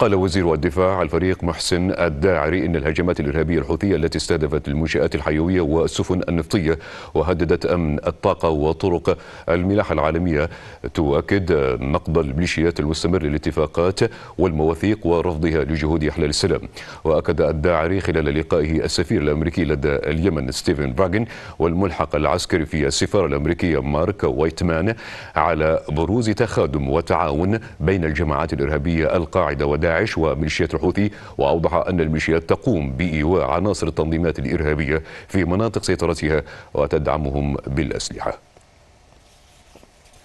قال وزير الدفاع الفريق محسن الداعري ان الهجمات الارهابيه الحوثيه التي استهدفت المنشات الحيويه والسفن النفطيه وهددت امن الطاقه وطرق الملاحه العالميه تؤكد نقض الميليشيات المستمر للاتفاقات والمواثيق ورفضها لجهود احلال السلام واكد الداعري خلال لقائه السفير الامريكي لدى اليمن ستيفن براغن والملحق العسكري في السفاره الامريكيه مارك وايتمان على بروز تخادم وتعاون بين الجماعات الارهابيه القاعده وداعش داعش وميليشيات الحوثي وأوضح أن الميليشيات تقوم بإيواء عناصر التنظيمات الإرهابية في مناطق سيطرتها وتدعمهم بالأسلحة